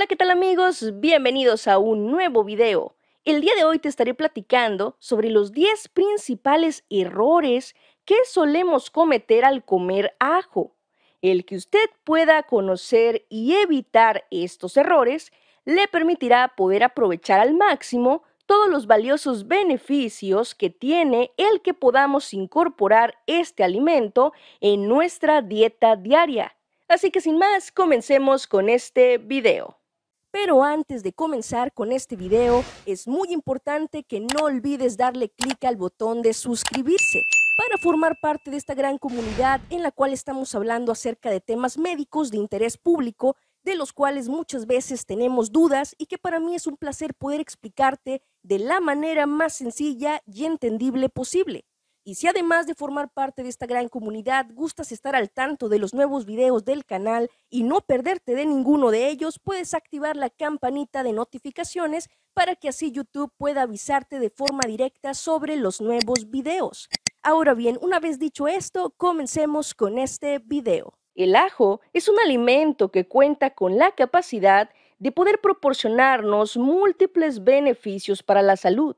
Hola, ¿qué tal amigos? Bienvenidos a un nuevo video. El día de hoy te estaré platicando sobre los 10 principales errores que solemos cometer al comer ajo. El que usted pueda conocer y evitar estos errores le permitirá poder aprovechar al máximo todos los valiosos beneficios que tiene el que podamos incorporar este alimento en nuestra dieta diaria. Así que sin más, comencemos con este video. Pero antes de comenzar con este video, es muy importante que no olvides darle clic al botón de suscribirse para formar parte de esta gran comunidad en la cual estamos hablando acerca de temas médicos de interés público, de los cuales muchas veces tenemos dudas y que para mí es un placer poder explicarte de la manera más sencilla y entendible posible. Y si además de formar parte de esta gran comunidad, gustas estar al tanto de los nuevos videos del canal y no perderte de ninguno de ellos, puedes activar la campanita de notificaciones para que así YouTube pueda avisarte de forma directa sobre los nuevos videos. Ahora bien, una vez dicho esto, comencemos con este video. El ajo es un alimento que cuenta con la capacidad de poder proporcionarnos múltiples beneficios para la salud.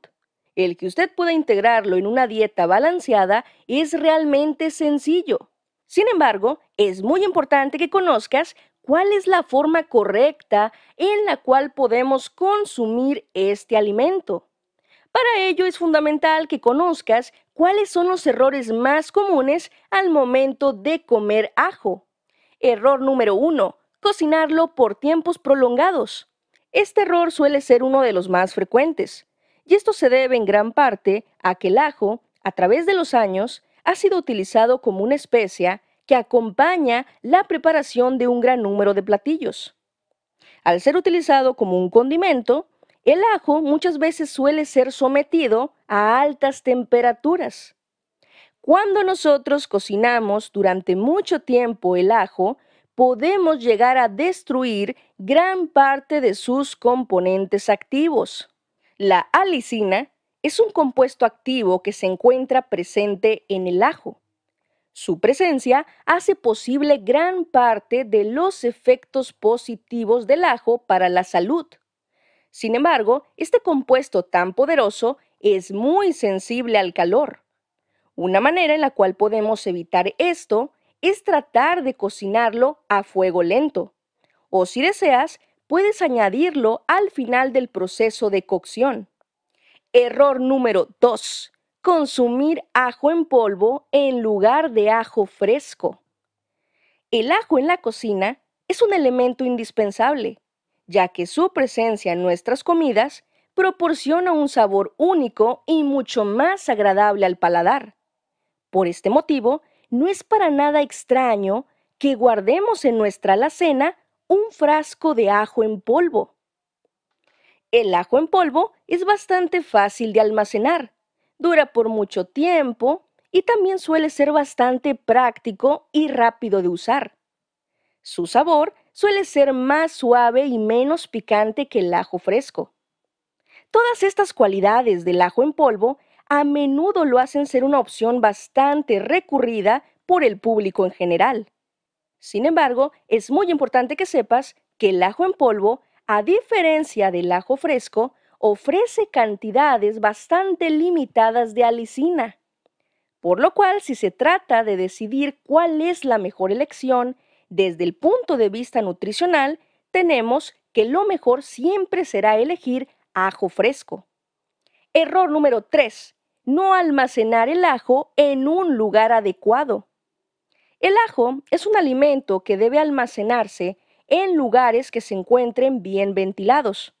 El que usted pueda integrarlo en una dieta balanceada es realmente sencillo. Sin embargo, es muy importante que conozcas cuál es la forma correcta en la cual podemos consumir este alimento. Para ello es fundamental que conozcas cuáles son los errores más comunes al momento de comer ajo. Error número 1. Cocinarlo por tiempos prolongados. Este error suele ser uno de los más frecuentes y esto se debe en gran parte a que el ajo, a través de los años, ha sido utilizado como una especia que acompaña la preparación de un gran número de platillos. Al ser utilizado como un condimento, el ajo muchas veces suele ser sometido a altas temperaturas. Cuando nosotros cocinamos durante mucho tiempo el ajo, podemos llegar a destruir gran parte de sus componentes activos. La alicina es un compuesto activo que se encuentra presente en el ajo. Su presencia hace posible gran parte de los efectos positivos del ajo para la salud. Sin embargo, este compuesto tan poderoso es muy sensible al calor. Una manera en la cual podemos evitar esto es tratar de cocinarlo a fuego lento. O si deseas, puedes añadirlo al final del proceso de cocción. Error número 2. Consumir ajo en polvo en lugar de ajo fresco. El ajo en la cocina es un elemento indispensable, ya que su presencia en nuestras comidas proporciona un sabor único y mucho más agradable al paladar. Por este motivo, no es para nada extraño que guardemos en nuestra alacena un frasco de ajo en polvo. El ajo en polvo es bastante fácil de almacenar, dura por mucho tiempo y también suele ser bastante práctico y rápido de usar. Su sabor suele ser más suave y menos picante que el ajo fresco. Todas estas cualidades del ajo en polvo a menudo lo hacen ser una opción bastante recurrida por el público en general. Sin embargo, es muy importante que sepas que el ajo en polvo, a diferencia del ajo fresco, ofrece cantidades bastante limitadas de alicina. Por lo cual, si se trata de decidir cuál es la mejor elección desde el punto de vista nutricional, tenemos que lo mejor siempre será elegir ajo fresco. Error número 3. No almacenar el ajo en un lugar adecuado. El ajo es un alimento que debe almacenarse en lugares que se encuentren bien ventilados.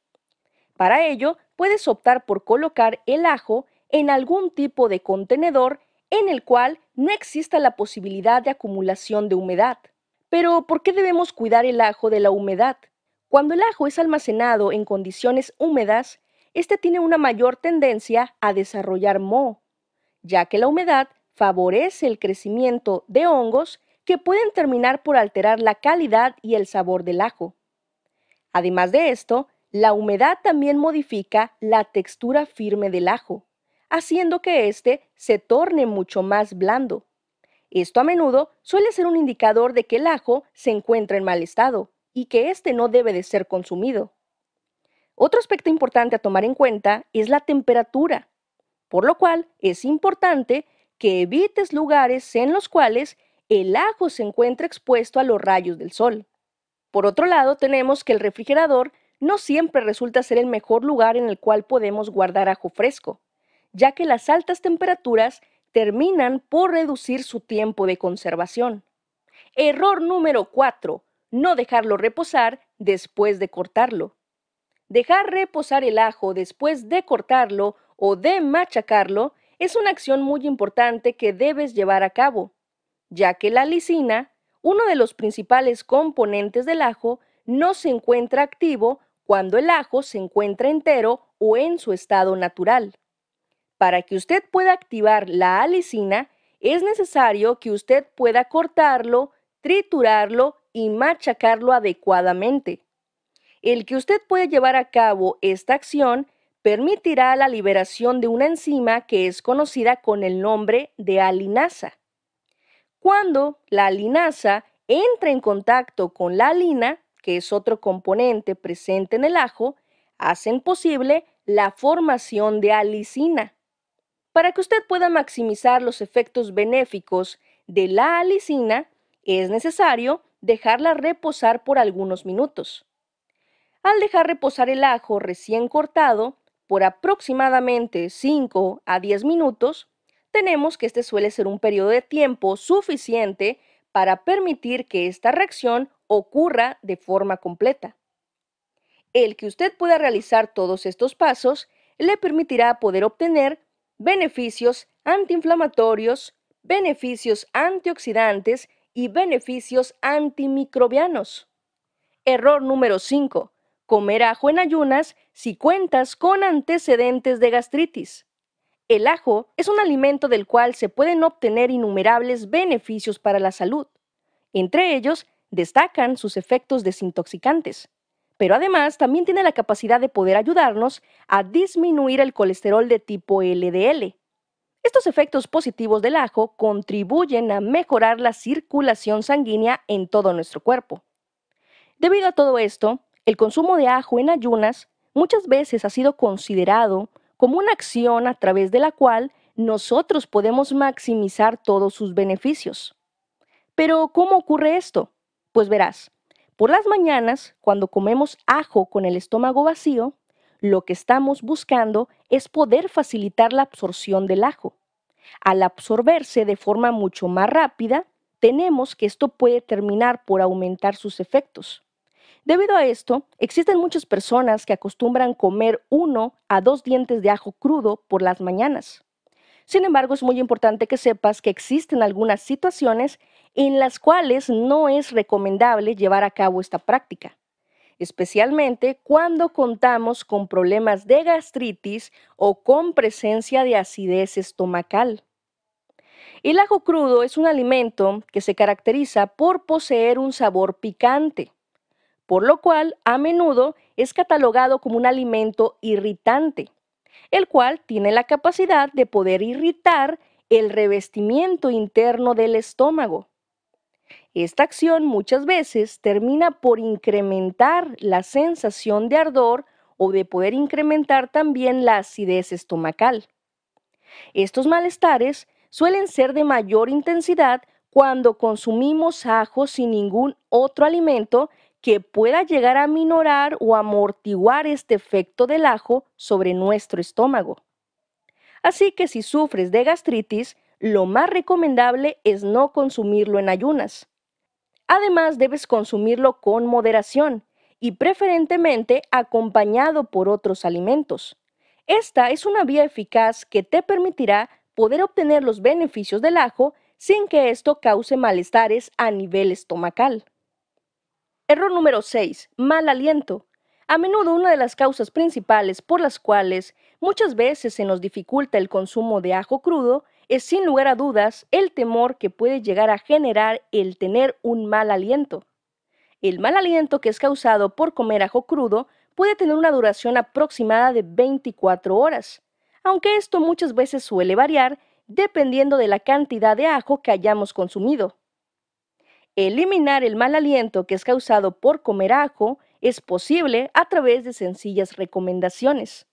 Para ello, puedes optar por colocar el ajo en algún tipo de contenedor en el cual no exista la posibilidad de acumulación de humedad. Pero, ¿por qué debemos cuidar el ajo de la humedad? Cuando el ajo es almacenado en condiciones húmedas, este tiene una mayor tendencia a desarrollar moho, ya que la humedad favorece el crecimiento de hongos que pueden terminar por alterar la calidad y el sabor del ajo. Además de esto, la humedad también modifica la textura firme del ajo, haciendo que éste se torne mucho más blando. Esto a menudo suele ser un indicador de que el ajo se encuentra en mal estado y que éste no debe de ser consumido. Otro aspecto importante a tomar en cuenta es la temperatura, por lo cual es importante que evites lugares en los cuales el ajo se encuentra expuesto a los rayos del sol. Por otro lado, tenemos que el refrigerador no siempre resulta ser el mejor lugar en el cual podemos guardar ajo fresco, ya que las altas temperaturas terminan por reducir su tiempo de conservación. Error número 4. No dejarlo reposar después de cortarlo. Dejar reposar el ajo después de cortarlo o de machacarlo es una acción muy importante que debes llevar a cabo, ya que la alicina, uno de los principales componentes del ajo, no se encuentra activo cuando el ajo se encuentra entero o en su estado natural. Para que usted pueda activar la alicina, es necesario que usted pueda cortarlo, triturarlo y machacarlo adecuadamente. El que usted pueda llevar a cabo esta acción permitirá la liberación de una enzima que es conocida con el nombre de alinasa. Cuando la alinasa entra en contacto con la alina, que es otro componente presente en el ajo, hacen posible la formación de alicina. Para que usted pueda maximizar los efectos benéficos de la alicina, es necesario dejarla reposar por algunos minutos. Al dejar reposar el ajo recién cortado, por aproximadamente 5 a 10 minutos, tenemos que este suele ser un periodo de tiempo suficiente para permitir que esta reacción ocurra de forma completa. El que usted pueda realizar todos estos pasos le permitirá poder obtener beneficios antiinflamatorios, beneficios antioxidantes y beneficios antimicrobianos. Error número 5 comer ajo en ayunas si cuentas con antecedentes de gastritis. El ajo es un alimento del cual se pueden obtener innumerables beneficios para la salud. Entre ellos, destacan sus efectos desintoxicantes, pero además también tiene la capacidad de poder ayudarnos a disminuir el colesterol de tipo LDL. Estos efectos positivos del ajo contribuyen a mejorar la circulación sanguínea en todo nuestro cuerpo. Debido a todo esto, el consumo de ajo en ayunas muchas veces ha sido considerado como una acción a través de la cual nosotros podemos maximizar todos sus beneficios. Pero, ¿cómo ocurre esto? Pues verás, por las mañanas, cuando comemos ajo con el estómago vacío, lo que estamos buscando es poder facilitar la absorción del ajo. Al absorberse de forma mucho más rápida, tenemos que esto puede terminar por aumentar sus efectos. Debido a esto, existen muchas personas que acostumbran comer uno a dos dientes de ajo crudo por las mañanas. Sin embargo, es muy importante que sepas que existen algunas situaciones en las cuales no es recomendable llevar a cabo esta práctica, especialmente cuando contamos con problemas de gastritis o con presencia de acidez estomacal. El ajo crudo es un alimento que se caracteriza por poseer un sabor picante por lo cual a menudo es catalogado como un alimento irritante, el cual tiene la capacidad de poder irritar el revestimiento interno del estómago. Esta acción muchas veces termina por incrementar la sensación de ardor o de poder incrementar también la acidez estomacal. Estos malestares suelen ser de mayor intensidad cuando consumimos ajo sin ningún otro alimento que pueda llegar a minorar o amortiguar este efecto del ajo sobre nuestro estómago. Así que si sufres de gastritis, lo más recomendable es no consumirlo en ayunas. Además, debes consumirlo con moderación y preferentemente acompañado por otros alimentos. Esta es una vía eficaz que te permitirá poder obtener los beneficios del ajo sin que esto cause malestares a nivel estomacal. Error número 6. Mal aliento. A menudo una de las causas principales por las cuales muchas veces se nos dificulta el consumo de ajo crudo es sin lugar a dudas el temor que puede llegar a generar el tener un mal aliento. El mal aliento que es causado por comer ajo crudo puede tener una duración aproximada de 24 horas, aunque esto muchas veces suele variar dependiendo de la cantidad de ajo que hayamos consumido. Eliminar el mal aliento que es causado por comer ajo es posible a través de sencillas recomendaciones.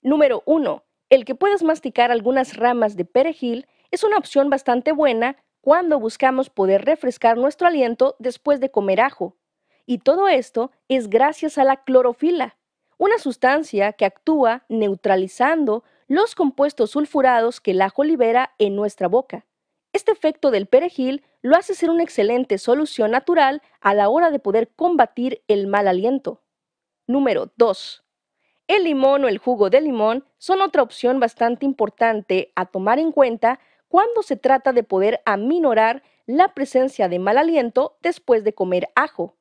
Número 1. El que puedas masticar algunas ramas de perejil es una opción bastante buena cuando buscamos poder refrescar nuestro aliento después de comer ajo. Y todo esto es gracias a la clorofila, una sustancia que actúa neutralizando los compuestos sulfurados que el ajo libera en nuestra boca. Este efecto del perejil lo hace ser una excelente solución natural a la hora de poder combatir el mal aliento. Número 2. El limón o el jugo de limón son otra opción bastante importante a tomar en cuenta cuando se trata de poder aminorar la presencia de mal aliento después de comer ajo.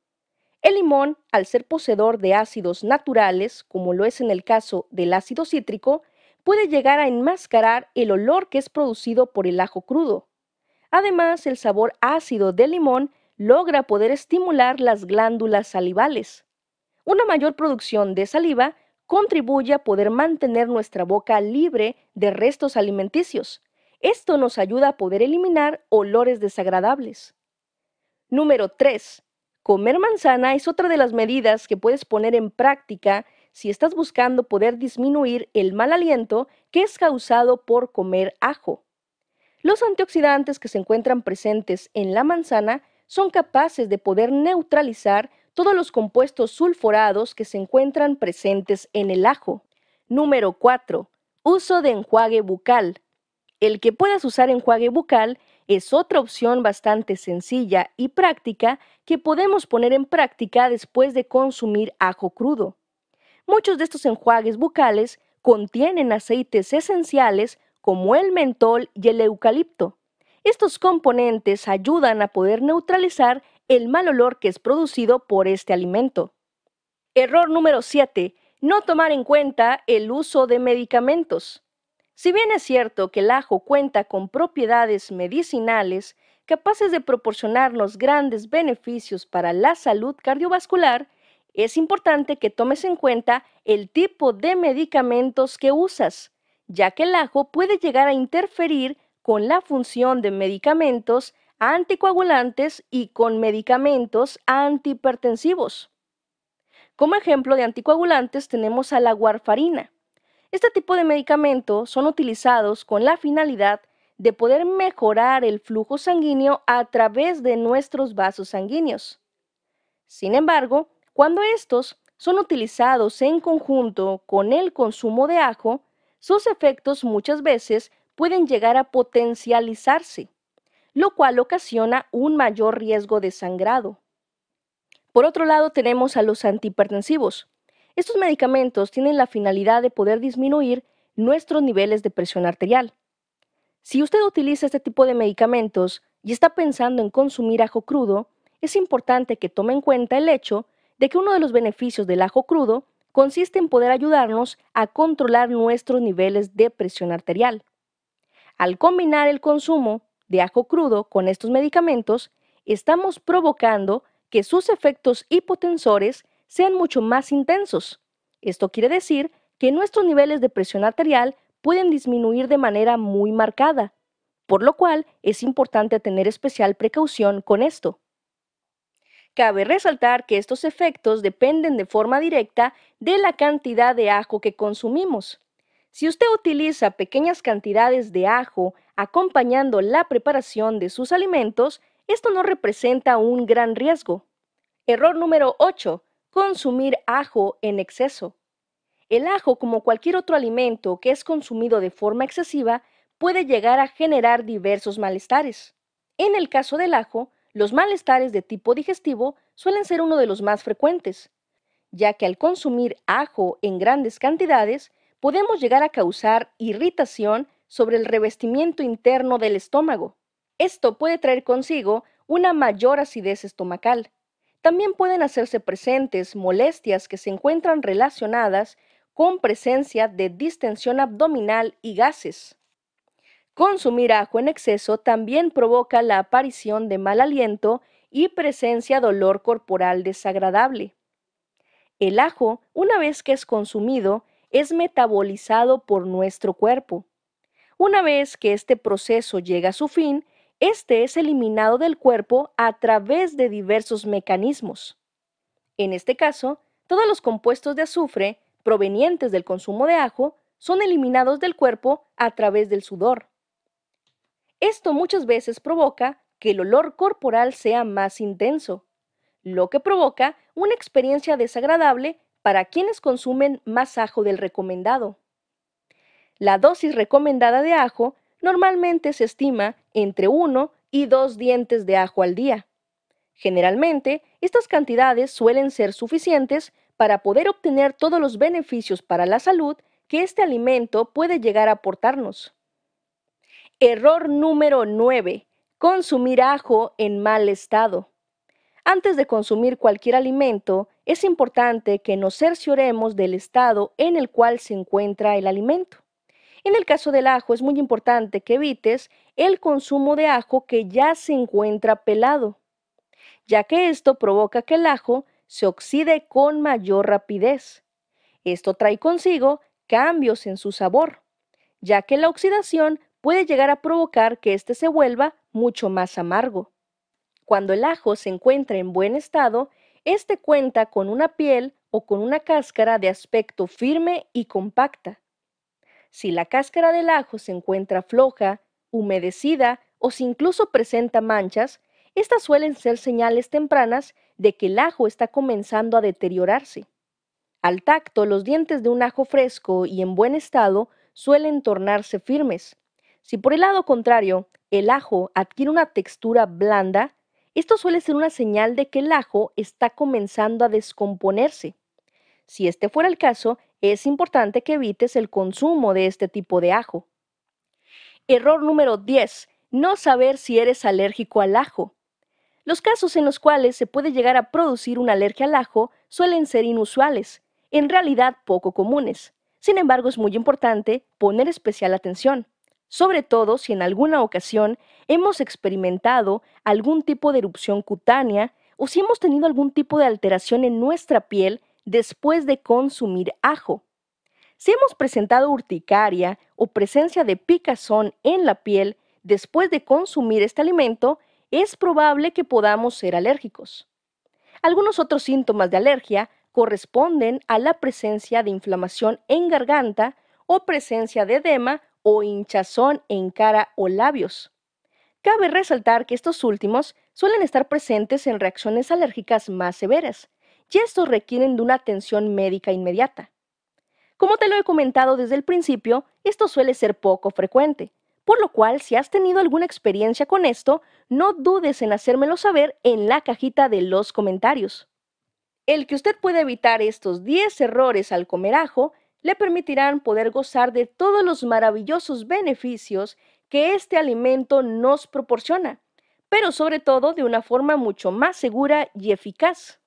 El limón, al ser poseedor de ácidos naturales, como lo es en el caso del ácido cítrico, puede llegar a enmascarar el olor que es producido por el ajo crudo. Además, el sabor ácido del limón logra poder estimular las glándulas salivales. Una mayor producción de saliva contribuye a poder mantener nuestra boca libre de restos alimenticios. Esto nos ayuda a poder eliminar olores desagradables. Número 3. Comer manzana es otra de las medidas que puedes poner en práctica si estás buscando poder disminuir el mal aliento que es causado por comer ajo. Los antioxidantes que se encuentran presentes en la manzana son capaces de poder neutralizar todos los compuestos sulforados que se encuentran presentes en el ajo. Número 4. Uso de enjuague bucal. El que puedas usar enjuague bucal es otra opción bastante sencilla y práctica que podemos poner en práctica después de consumir ajo crudo. Muchos de estos enjuagues bucales contienen aceites esenciales como el mentol y el eucalipto. Estos componentes ayudan a poder neutralizar el mal olor que es producido por este alimento. Error número 7. No tomar en cuenta el uso de medicamentos. Si bien es cierto que el ajo cuenta con propiedades medicinales capaces de proporcionarnos grandes beneficios para la salud cardiovascular, es importante que tomes en cuenta el tipo de medicamentos que usas ya que el ajo puede llegar a interferir con la función de medicamentos anticoagulantes y con medicamentos antihipertensivos. Como ejemplo de anticoagulantes tenemos a la warfarina. Este tipo de medicamentos son utilizados con la finalidad de poder mejorar el flujo sanguíneo a través de nuestros vasos sanguíneos. Sin embargo, cuando estos son utilizados en conjunto con el consumo de ajo, sus efectos muchas veces pueden llegar a potencializarse, lo cual ocasiona un mayor riesgo de sangrado. Por otro lado, tenemos a los antihipertensivos. Estos medicamentos tienen la finalidad de poder disminuir nuestros niveles de presión arterial. Si usted utiliza este tipo de medicamentos y está pensando en consumir ajo crudo, es importante que tome en cuenta el hecho de que uno de los beneficios del ajo crudo consiste en poder ayudarnos a controlar nuestros niveles de presión arterial. Al combinar el consumo de ajo crudo con estos medicamentos, estamos provocando que sus efectos hipotensores sean mucho más intensos. Esto quiere decir que nuestros niveles de presión arterial pueden disminuir de manera muy marcada, por lo cual es importante tener especial precaución con esto. Cabe resaltar que estos efectos dependen de forma directa de la cantidad de ajo que consumimos. Si usted utiliza pequeñas cantidades de ajo acompañando la preparación de sus alimentos, esto no representa un gran riesgo. Error número 8. Consumir ajo en exceso. El ajo, como cualquier otro alimento que es consumido de forma excesiva, puede llegar a generar diversos malestares. En el caso del ajo, los malestares de tipo digestivo suelen ser uno de los más frecuentes, ya que al consumir ajo en grandes cantidades podemos llegar a causar irritación sobre el revestimiento interno del estómago. Esto puede traer consigo una mayor acidez estomacal. También pueden hacerse presentes molestias que se encuentran relacionadas con presencia de distensión abdominal y gases. Consumir ajo en exceso también provoca la aparición de mal aliento y presencia dolor corporal desagradable. El ajo, una vez que es consumido, es metabolizado por nuestro cuerpo. Una vez que este proceso llega a su fin, este es eliminado del cuerpo a través de diversos mecanismos. En este caso, todos los compuestos de azufre provenientes del consumo de ajo son eliminados del cuerpo a través del sudor. Esto muchas veces provoca que el olor corporal sea más intenso, lo que provoca una experiencia desagradable para quienes consumen más ajo del recomendado. La dosis recomendada de ajo normalmente se estima entre 1 y 2 dientes de ajo al día. Generalmente, estas cantidades suelen ser suficientes para poder obtener todos los beneficios para la salud que este alimento puede llegar a aportarnos. Error número 9. Consumir ajo en mal estado. Antes de consumir cualquier alimento, es importante que nos cercioremos del estado en el cual se encuentra el alimento. En el caso del ajo es muy importante que evites el consumo de ajo que ya se encuentra pelado, ya que esto provoca que el ajo se oxide con mayor rapidez. Esto trae consigo cambios en su sabor, ya que la oxidación puede llegar a provocar que éste se vuelva mucho más amargo. Cuando el ajo se encuentra en buen estado, éste cuenta con una piel o con una cáscara de aspecto firme y compacta. Si la cáscara del ajo se encuentra floja, humedecida o si incluso presenta manchas, estas suelen ser señales tempranas de que el ajo está comenzando a deteriorarse. Al tacto, los dientes de un ajo fresco y en buen estado suelen tornarse firmes, si por el lado contrario el ajo adquiere una textura blanda, esto suele ser una señal de que el ajo está comenzando a descomponerse. Si este fuera el caso, es importante que evites el consumo de este tipo de ajo. Error número 10. No saber si eres alérgico al ajo. Los casos en los cuales se puede llegar a producir una alergia al ajo suelen ser inusuales, en realidad poco comunes. Sin embargo, es muy importante poner especial atención sobre todo si en alguna ocasión hemos experimentado algún tipo de erupción cutánea o si hemos tenido algún tipo de alteración en nuestra piel después de consumir ajo. Si hemos presentado urticaria o presencia de picazón en la piel después de consumir este alimento, es probable que podamos ser alérgicos. Algunos otros síntomas de alergia corresponden a la presencia de inflamación en garganta o presencia de edema o hinchazón en cara o labios. Cabe resaltar que estos últimos suelen estar presentes en reacciones alérgicas más severas, y estos requieren de una atención médica inmediata. Como te lo he comentado desde el principio, esto suele ser poco frecuente, por lo cual si has tenido alguna experiencia con esto, no dudes en hacérmelo saber en la cajita de los comentarios. El que usted pueda evitar estos 10 errores al comer ajo le permitirán poder gozar de todos los maravillosos beneficios que este alimento nos proporciona, pero sobre todo de una forma mucho más segura y eficaz.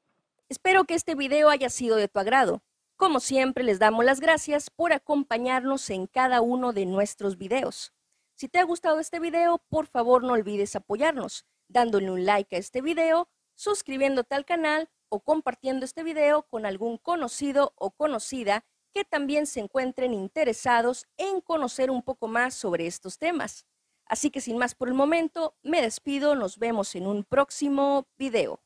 Espero que este video haya sido de tu agrado. Como siempre, les damos las gracias por acompañarnos en cada uno de nuestros videos. Si te ha gustado este video, por favor no olvides apoyarnos dándole un like a este video, suscribiéndote al canal o compartiendo este video con algún conocido o conocida que también se encuentren interesados en conocer un poco más sobre estos temas. Así que sin más por el momento, me despido, nos vemos en un próximo video.